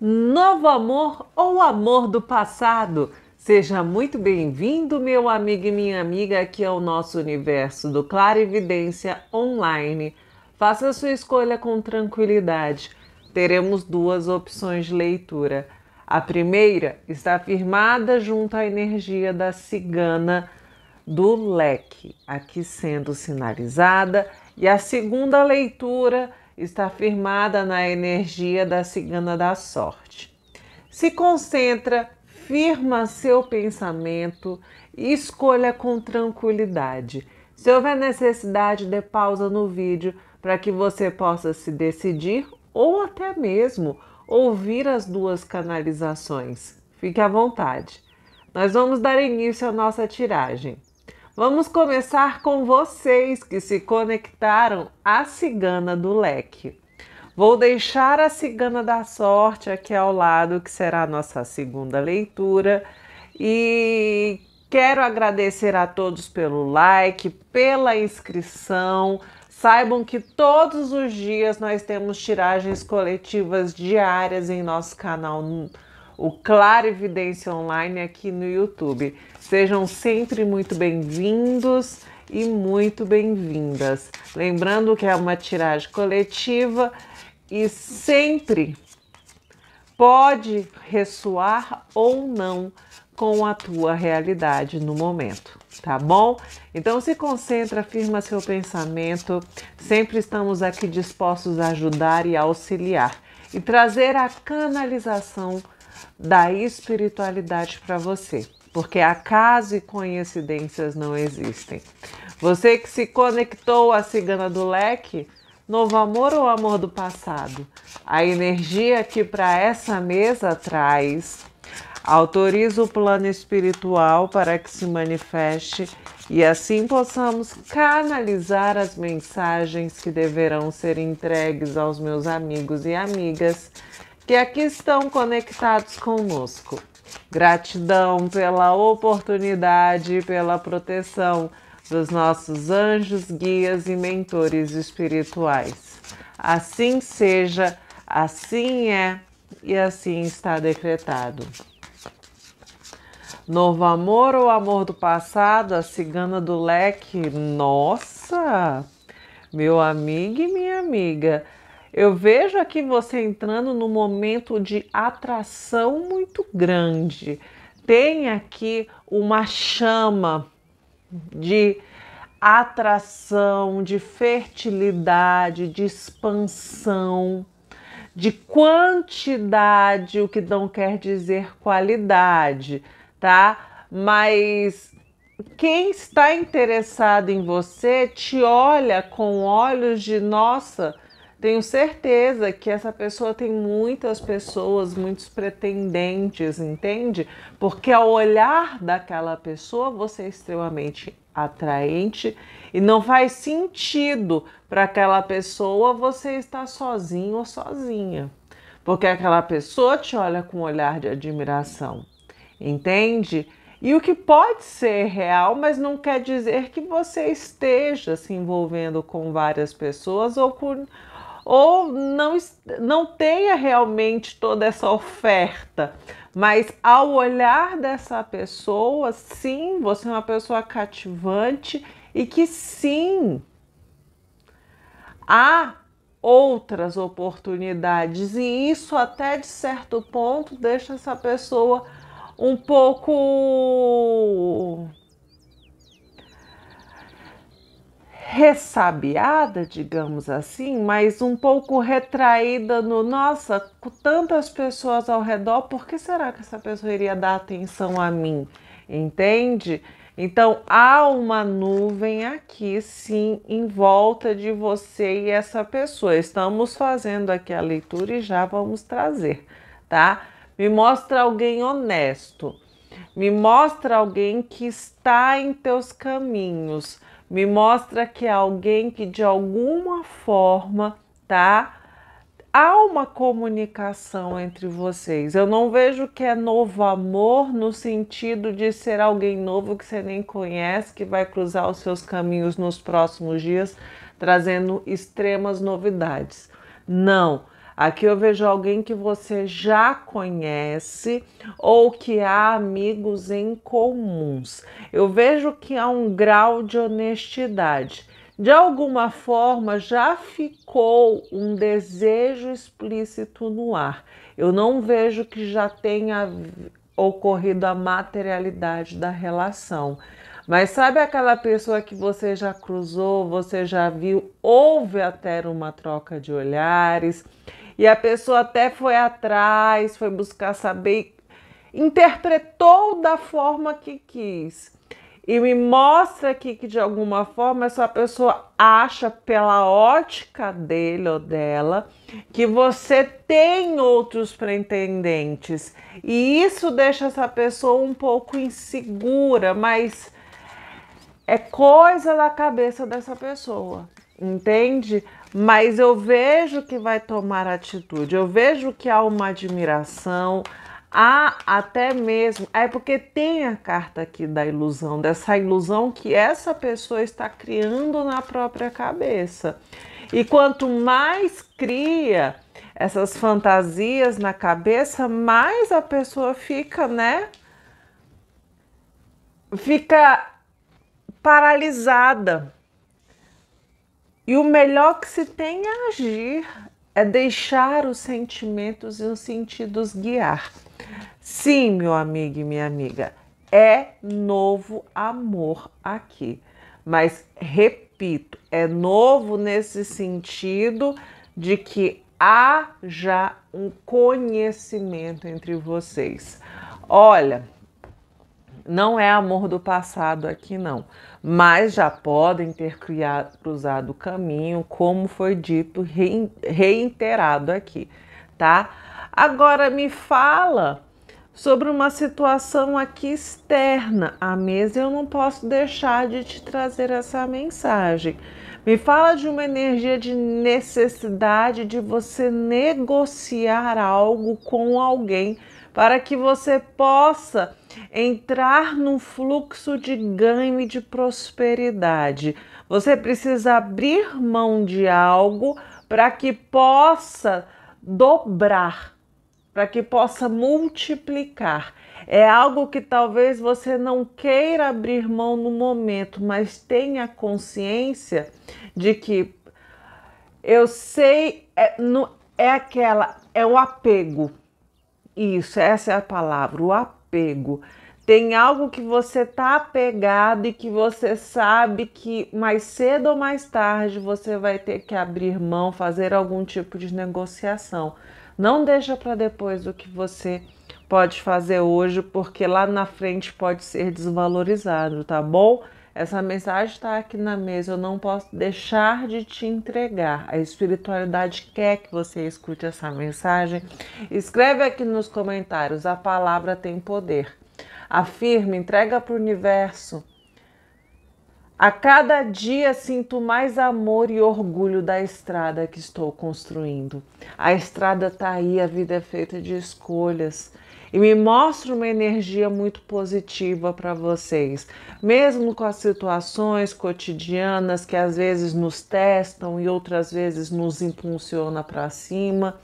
novo amor ou amor do passado. Seja muito bem-vindo, meu amigo e minha amiga, aqui ao nosso universo do Clarividência Online. Faça sua escolha com tranquilidade. Teremos duas opções de leitura. A primeira está firmada junto à energia da cigana do leque, aqui sendo sinalizada, e a segunda leitura está firmada na energia da cigana da sorte. Se concentra, firma seu pensamento e escolha com tranquilidade. Se houver necessidade, dê pausa no vídeo para que você possa se decidir ou até mesmo ouvir as duas canalizações. Fique à vontade. Nós vamos dar início à nossa tiragem. Vamos começar com vocês que se conectaram à Cigana do Leque. Vou deixar a Cigana da Sorte aqui ao lado, que será a nossa segunda leitura. E quero agradecer a todos pelo like, pela inscrição. Saibam que todos os dias nós temos tiragens coletivas diárias em nosso canal o Clara Evidência Online aqui no YouTube. Sejam sempre muito bem-vindos e muito bem-vindas. Lembrando que é uma tiragem coletiva e sempre pode ressoar ou não com a tua realidade no momento, tá bom? Então se concentra, afirma seu pensamento. Sempre estamos aqui dispostos a ajudar e auxiliar e trazer a canalização da espiritualidade para você, porque acaso e coincidências não existem. Você que se conectou à cigana do leque, novo amor ou amor do passado? A energia que para essa mesa traz autoriza o plano espiritual para que se manifeste e assim possamos canalizar as mensagens que deverão ser entregues aos meus amigos e amigas que aqui estão conectados conosco. Gratidão pela oportunidade e pela proteção dos nossos anjos, guias e mentores espirituais. Assim seja, assim é e assim está decretado. Novo amor ou amor do passado, a cigana do leque. Nossa! Meu amigo e minha amiga, eu vejo aqui você entrando num momento de atração muito grande. Tem aqui uma chama de atração, de fertilidade, de expansão, de quantidade, o que não quer dizer qualidade, tá? Mas quem está interessado em você te olha com olhos de nossa tenho certeza que essa pessoa tem muitas pessoas, muitos pretendentes, entende? Porque ao olhar daquela pessoa você é extremamente atraente e não faz sentido para aquela pessoa você estar sozinho ou sozinha, porque aquela pessoa te olha com um olhar de admiração, entende? E o que pode ser real, mas não quer dizer que você esteja se envolvendo com várias pessoas ou com ou não, não tenha realmente toda essa oferta. Mas ao olhar dessa pessoa, sim, você é uma pessoa cativante e que sim, há outras oportunidades e isso até de certo ponto deixa essa pessoa um pouco ressabiada, digamos assim, mas um pouco retraída no nossa, com tantas pessoas ao redor, por que será que essa pessoa iria dar atenção a mim? Entende? Então há uma nuvem aqui sim em volta de você e essa pessoa. Estamos fazendo aqui a leitura e já vamos trazer, tá? Me mostra alguém honesto. Me mostra alguém que está em teus caminhos me mostra que é alguém que de alguma forma, tá? Há uma comunicação entre vocês. Eu não vejo que é novo amor no sentido de ser alguém novo que você nem conhece, que vai cruzar os seus caminhos nos próximos dias, trazendo extremas novidades. Não Aqui eu vejo alguém que você já conhece ou que há amigos em comuns. Eu vejo que há um grau de honestidade. De alguma forma já ficou um desejo explícito no ar. Eu não vejo que já tenha ocorrido a materialidade da relação. Mas sabe aquela pessoa que você já cruzou, você já viu, houve até uma troca de olhares, e a pessoa até foi atrás, foi buscar saber, interpretou da forma que quis. E me mostra aqui que de alguma forma essa pessoa acha pela ótica dele ou dela que você tem outros pretendentes. E isso deixa essa pessoa um pouco insegura, mas é coisa da cabeça dessa pessoa, entende? mas eu vejo que vai tomar atitude, eu vejo que há uma admiração, há até mesmo. É porque tem a carta aqui da ilusão, dessa ilusão que essa pessoa está criando na própria cabeça. E quanto mais cria essas fantasias na cabeça, mais a pessoa fica, né? Fica paralisada e o melhor que se tem é agir, é deixar os sentimentos e os sentidos guiar. Sim, meu amigo e minha amiga, é novo amor aqui. Mas repito, é novo nesse sentido de que há já um conhecimento entre vocês. Olha, não é amor do passado aqui, não. Mas já podem ter criado, cruzado o caminho, como foi dito, reiterado aqui, tá? Agora me fala sobre uma situação aqui externa à mesa, eu não posso deixar de te trazer essa mensagem. Me fala de uma energia de necessidade de você negociar algo com alguém para que você possa entrar num fluxo de ganho e de prosperidade. Você precisa abrir mão de algo para que possa dobrar, para que possa multiplicar. É algo que talvez você não queira abrir mão no momento, mas tenha consciência de que eu sei, é, no, é aquela, é o apego isso, essa é a palavra, o apego. Tem algo que você tá apegado e que você sabe que mais cedo ou mais tarde você vai ter que abrir mão, fazer algum tipo de negociação. Não deixa para depois o que você pode fazer hoje, porque lá na frente pode ser desvalorizado, tá bom? Essa mensagem está aqui na mesa, eu não posso deixar de te entregar. A espiritualidade quer que você escute essa mensagem. Escreve aqui nos comentários, a palavra tem poder. Afirma, entrega para o universo a cada dia sinto mais amor e orgulho da estrada que estou construindo. A estrada está aí, a vida é feita de escolhas e me mostra uma energia muito positiva para vocês, mesmo com as situações cotidianas que às vezes nos testam e outras vezes nos impulsiona para cima.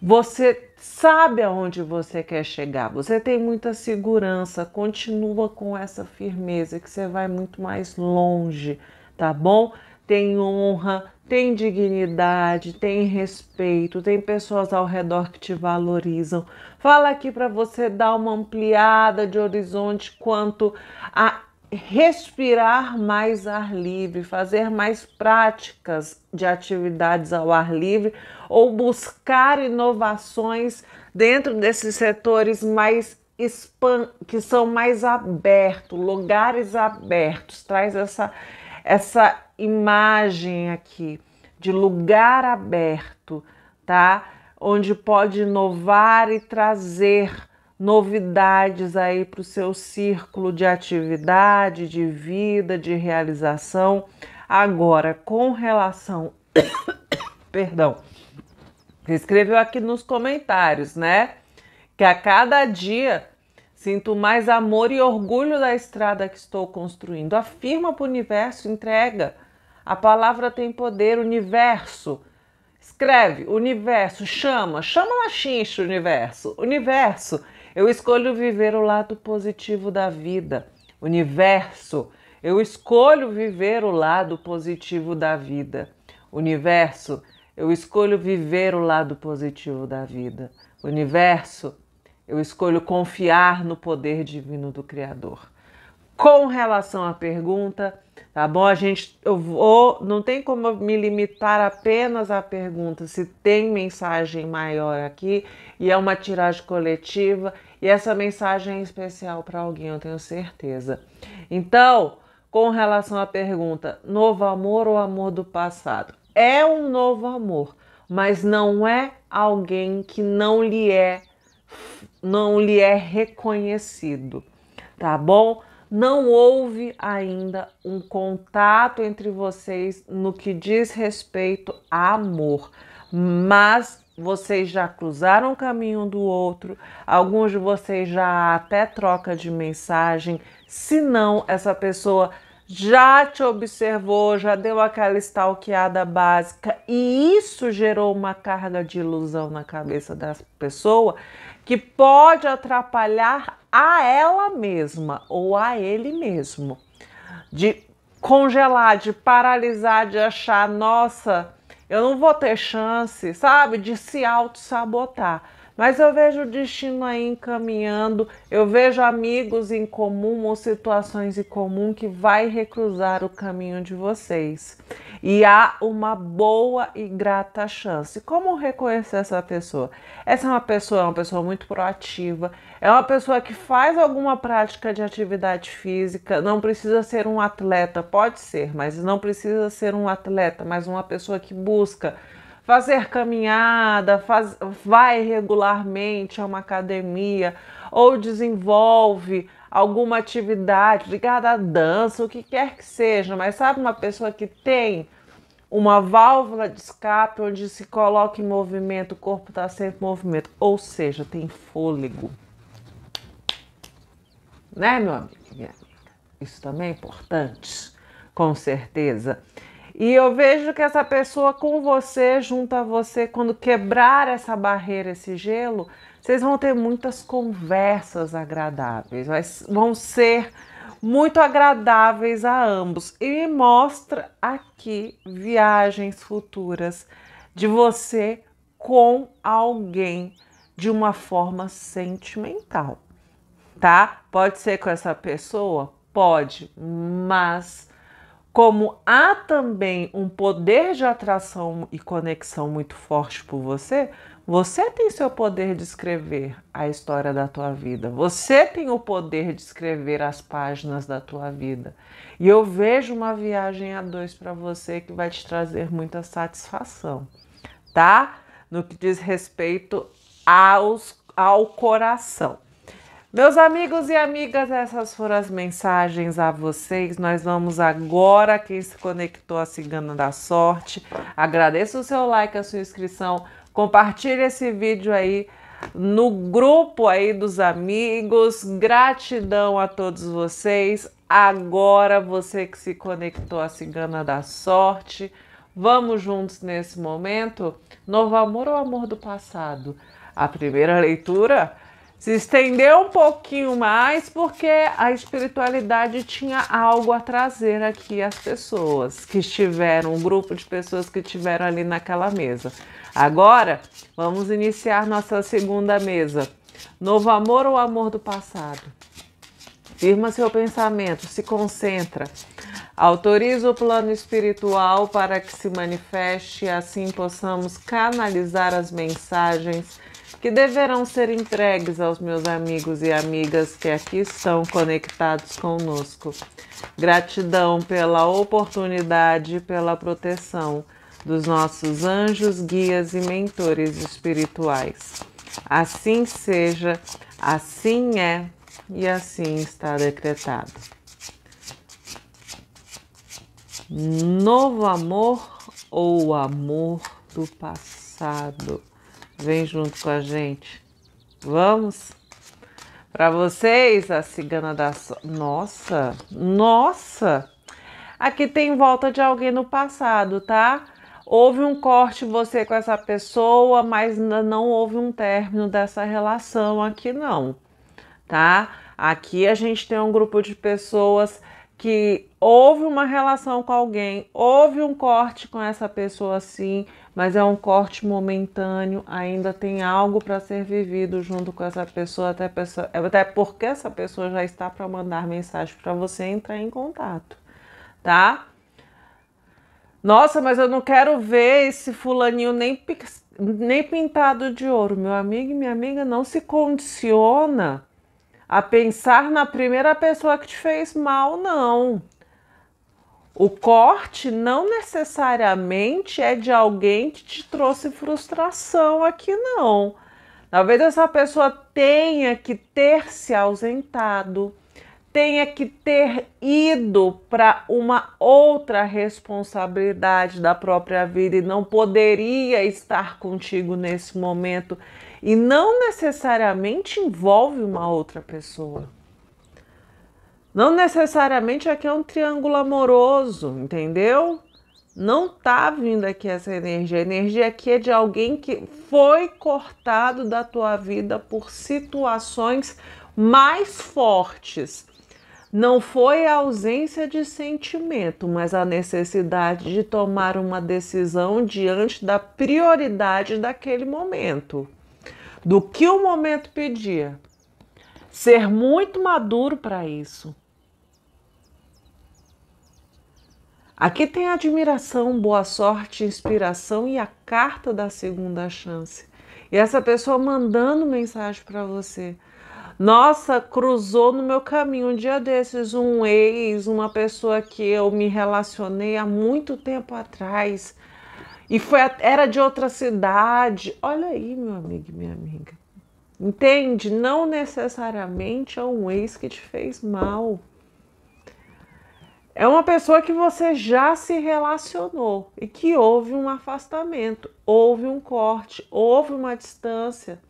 Você sabe aonde você quer chegar, você tem muita segurança, continua com essa firmeza que você vai muito mais longe, tá bom? Tem honra, tem dignidade, tem respeito, tem pessoas ao redor que te valorizam. Fala aqui para você dar uma ampliada de horizonte quanto a respirar mais ar livre, fazer mais práticas de atividades ao ar livre ou buscar inovações dentro desses setores mais que são mais abertos, lugares abertos. Traz essa essa imagem aqui de lugar aberto, tá? Onde pode inovar e trazer novidades aí para o seu círculo de atividade, de vida, de realização. Agora, com relação. Perdão. Escreveu aqui nos comentários, né? Que a cada dia sinto mais amor e orgulho da estrada que estou construindo. Afirma para o universo, entrega. A palavra tem poder, universo. Escreve, universo, chama, chama na xincha, universo, universo. Eu escolho viver o lado positivo da vida. Universo, eu escolho viver o lado positivo da vida. Universo, eu escolho viver o lado positivo da vida. Universo, eu escolho confiar no poder divino do Criador. Com relação à pergunta, Tá bom? A gente eu vou, não tem como me limitar apenas à pergunta se tem mensagem maior aqui e é uma tiragem coletiva e essa mensagem é especial para alguém, eu tenho certeza. Então, com relação à pergunta, novo amor ou amor do passado? É um novo amor, mas não é alguém que não lhe é não lhe é reconhecido, tá bom? não houve ainda um contato entre vocês no que diz respeito a amor, mas vocês já cruzaram o caminho do outro, alguns de vocês já até troca de mensagem, se não essa pessoa já te observou, já deu aquela stalkeada básica e isso gerou uma carga de ilusão na cabeça da pessoa, que pode atrapalhar a ela mesma ou a ele mesmo. De congelar, de paralisar, de achar, nossa, eu não vou ter chance, sabe? De se auto-sabotar. Mas eu vejo o destino aí encaminhando, eu vejo amigos em comum ou situações em comum que vai recruzar o caminho de vocês. E há uma boa e grata chance. Como reconhecer essa pessoa? Essa é uma pessoa, é uma pessoa muito proativa, é uma pessoa que faz alguma prática de atividade física, não precisa ser um atleta, pode ser, mas não precisa ser um atleta, mas uma pessoa que busca fazer caminhada, faz, vai regularmente a uma academia ou desenvolve alguma atividade ligada à dança, o que quer que seja, mas sabe uma pessoa que tem uma válvula de escape onde se coloca em movimento, o corpo está sempre em movimento, ou seja, tem fôlego. Né, meu amigo? Isso também é importante, com certeza. E eu vejo que essa pessoa com você, junto a você, quando quebrar essa barreira, esse gelo, vocês vão ter muitas conversas agradáveis, vão ser muito agradáveis a ambos. E mostra aqui viagens futuras de você com alguém de uma forma sentimental, tá? Pode ser com essa pessoa? Pode, mas como há também um poder de atração e conexão muito forte por você, você tem seu poder de escrever a história da tua vida. Você tem o poder de escrever as páginas da tua vida. E eu vejo uma viagem a dois para você que vai te trazer muita satisfação, tá? No que diz respeito aos, ao coração. Meus amigos e amigas, essas foram as mensagens a vocês. Nós vamos agora quem se conectou à Cigana da Sorte. Agradeço o seu like, a sua inscrição. Compartilhe esse vídeo aí no grupo aí dos amigos. Gratidão a todos vocês. Agora você que se conectou à Cigana da Sorte, vamos juntos nesse momento. Novo amor ou amor do passado? A primeira leitura se estendeu um pouquinho mais porque a espiritualidade tinha algo a trazer aqui às pessoas que estiveram, um grupo de pessoas que estiveram ali naquela mesa. Agora, vamos iniciar nossa segunda mesa. Novo amor ou amor do passado? Firma seu pensamento, se concentra. Autoriza o plano espiritual para que se manifeste e assim possamos canalizar as mensagens que deverão ser entregues aos meus amigos e amigas que aqui estão conectados conosco. Gratidão pela oportunidade e pela proteção dos nossos anjos, guias e mentores espirituais. Assim seja, assim é e assim está decretado. Novo amor ou amor do passado. Vem junto com a gente. Vamos? Para vocês, a cigana da. So... Nossa! Nossa! Aqui tem volta de alguém no passado, tá? Houve um corte você com essa pessoa, mas não houve um término dessa relação aqui, não, tá? Aqui a gente tem um grupo de pessoas que houve uma relação com alguém, houve um corte com essa pessoa sim, mas é um corte momentâneo, ainda tem algo para ser vivido junto com essa pessoa, até, pessoa, até porque essa pessoa já está para mandar mensagem para você entrar em contato, tá? Nossa, mas eu não quero ver esse fulaninho nem, nem pintado de ouro. Meu amigo e minha amiga não se condiciona a pensar na primeira pessoa que te fez mal, não. O corte não necessariamente é de alguém que te trouxe frustração aqui, não. Talvez essa pessoa tenha que ter se ausentado, tenha que ter ido para uma outra responsabilidade da própria vida e não poderia estar contigo nesse momento e não necessariamente envolve uma outra pessoa. Não necessariamente aqui é um triângulo amoroso, entendeu? Não tá vindo aqui essa energia. A energia aqui é de alguém que foi cortado da tua vida por situações mais fortes. Não foi a ausência de sentimento, mas a necessidade de tomar uma decisão diante da prioridade daquele momento do que o momento pedia. Ser muito maduro para isso. Aqui tem admiração, boa sorte, inspiração e a carta da segunda chance. E essa pessoa mandando mensagem para você. Nossa, cruzou no meu caminho um dia desses um ex, uma pessoa que eu me relacionei há muito tempo atrás e foi, era de outra cidade. Olha aí, meu amigo e minha amiga. Entende? Não necessariamente é um ex que te fez mal. É uma pessoa que você já se relacionou e que houve um afastamento, houve um corte, houve uma distância.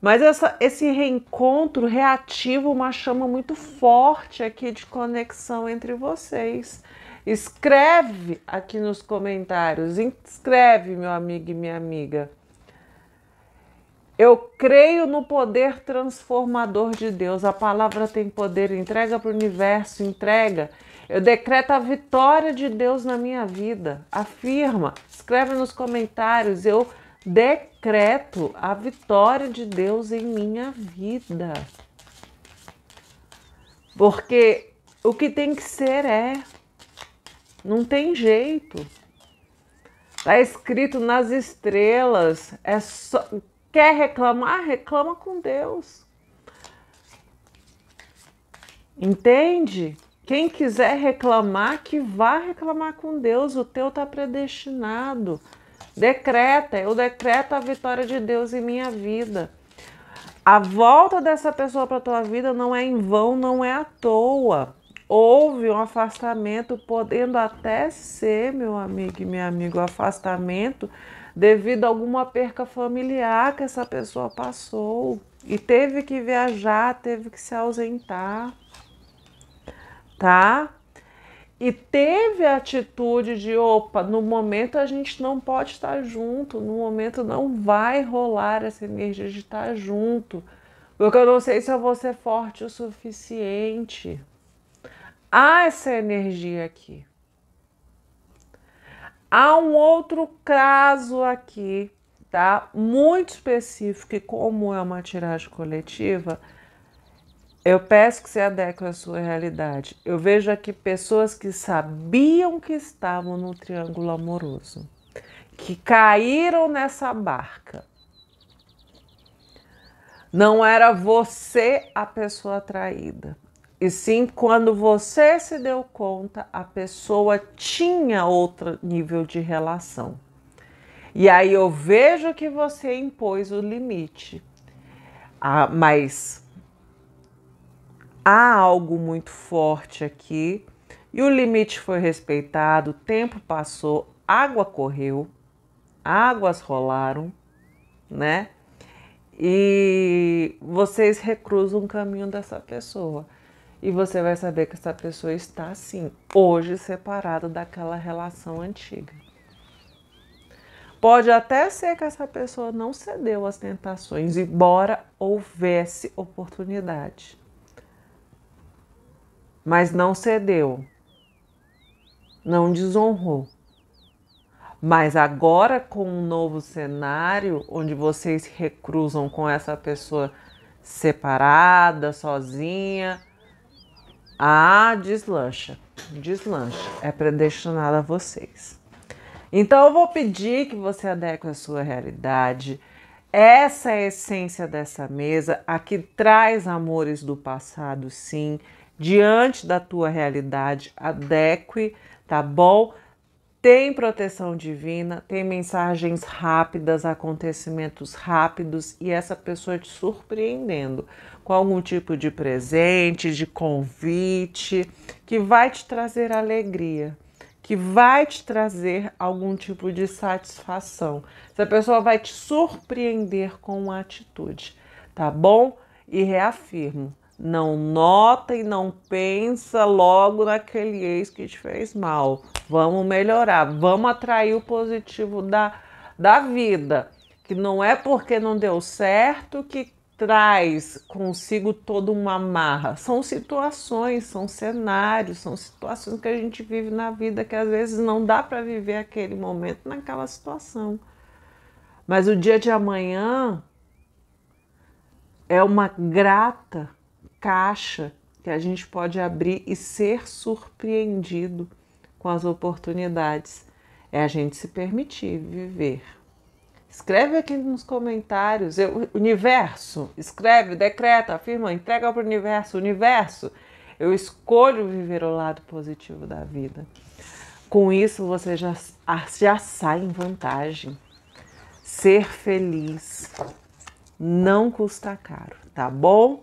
Mas essa, esse reencontro reativa uma chama muito forte aqui de conexão entre vocês. Escreve aqui nos comentários, escreve, meu amigo e minha amiga. Eu creio no poder transformador de Deus. A palavra tem poder, entrega para o universo, entrega. Eu decreto a vitória de Deus na minha vida. Afirma, escreve nos comentários. Eu decreto a vitória de Deus em minha vida. Porque o que tem que ser é. Não tem jeito. Tá escrito nas estrelas. É só quer reclamar, reclama com Deus. Entende? Quem quiser reclamar, que vá reclamar com Deus, o teu tá predestinado. Decreta, eu decreto a vitória de Deus em minha vida. A volta dessa pessoa para tua vida não é em vão, não é à toa houve um afastamento, podendo até ser, meu amigo e meu amigo, afastamento devido a alguma perca familiar que essa pessoa passou e teve que viajar, teve que se ausentar, tá? E teve a atitude de, opa, no momento a gente não pode estar junto, no momento não vai rolar essa energia de estar junto, porque eu não sei se eu vou ser forte o suficiente. Há essa energia aqui. Há um outro caso aqui, tá? Muito específico, e como é uma tiragem coletiva, eu peço que se adeque à sua realidade. Eu vejo aqui pessoas que sabiam que estavam no triângulo amoroso, que caíram nessa barca. Não era você a pessoa traída. E sim, quando você se deu conta, a pessoa tinha outro nível de relação. E aí eu vejo que você impôs o limite. Ah, mas há algo muito forte aqui. E o limite foi respeitado, o tempo passou, água correu, águas rolaram, né? E vocês recruzam o caminho dessa pessoa. E você vai saber que essa pessoa está, sim, hoje separada daquela relação antiga. Pode até ser que essa pessoa não cedeu às tentações, embora houvesse oportunidade. Mas não cedeu. Não desonrou. Mas agora, com um novo cenário, onde vocês recruzam com essa pessoa separada, sozinha, ah, deslancha, deslancha, é predestinado a vocês. Então eu vou pedir que você adeque a sua realidade. Essa é a essência dessa mesa, a que traz amores do passado, sim, diante da tua realidade, adeque, tá bom? Tem proteção divina, tem mensagens rápidas, acontecimentos rápidos e essa pessoa te surpreendendo com algum tipo de presente, de convite, que vai te trazer alegria, que vai te trazer algum tipo de satisfação. Essa pessoa vai te surpreender com uma atitude, tá bom? E reafirmo, não nota e não pensa logo naquele ex que te fez mal. Vamos melhorar, vamos atrair o positivo da, da vida. Que não é porque não deu certo que traz consigo toda uma amarra. São situações, são cenários, são situações que a gente vive na vida que às vezes não dá para viver aquele momento naquela situação. Mas o dia de amanhã é uma grata caixa que a gente pode abrir e ser surpreendido com as oportunidades. É a gente se permitir viver. Escreve aqui nos comentários, eu, universo, escreve, decreta, afirma, entrega para o universo, universo, eu escolho viver o lado positivo da vida. Com isso você já, ah, já sai em vantagem. Ser feliz não custa caro, tá bom?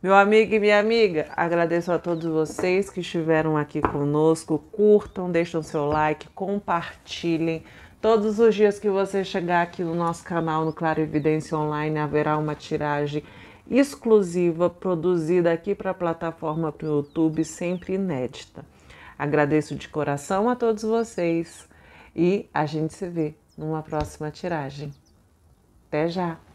Meu amigo e minha amiga, agradeço a todos vocês que estiveram aqui conosco. Curtam, deixam seu like, compartilhem. Todos os dias que você chegar aqui no nosso canal, no Claro Evidência Online, haverá uma tiragem exclusiva produzida aqui para a plataforma para o YouTube, sempre inédita. Agradeço de coração a todos vocês e a gente se vê numa próxima tiragem. Até já!